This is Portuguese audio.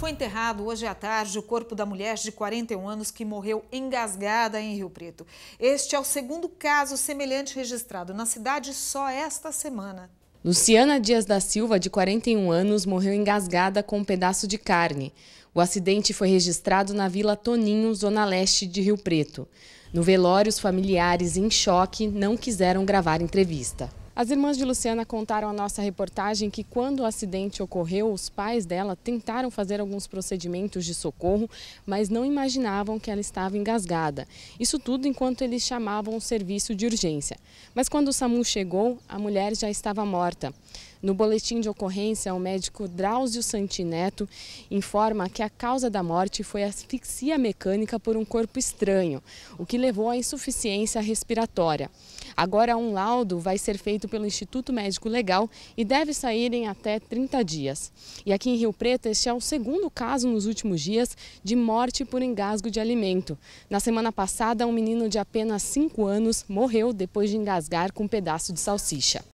Foi enterrado hoje à tarde o corpo da mulher de 41 anos que morreu engasgada em Rio Preto. Este é o segundo caso semelhante registrado na cidade só esta semana. Luciana Dias da Silva, de 41 anos, morreu engasgada com um pedaço de carne. O acidente foi registrado na Vila Toninho, zona leste de Rio Preto. No velório, os familiares, em choque, não quiseram gravar entrevista. As irmãs de Luciana contaram à nossa reportagem que quando o acidente ocorreu, os pais dela tentaram fazer alguns procedimentos de socorro, mas não imaginavam que ela estava engasgada. Isso tudo enquanto eles chamavam o serviço de urgência. Mas quando o SAMU chegou, a mulher já estava morta. No boletim de ocorrência, o médico Drauzio Santineto informa que a causa da morte foi asfixia mecânica por um corpo estranho, o que levou à insuficiência respiratória. Agora, um laudo vai ser feito pelo Instituto Médico Legal e deve sair em até 30 dias. E aqui em Rio Preto, este é o segundo caso nos últimos dias de morte por engasgo de alimento. Na semana passada, um menino de apenas 5 anos morreu depois de engasgar com um pedaço de salsicha.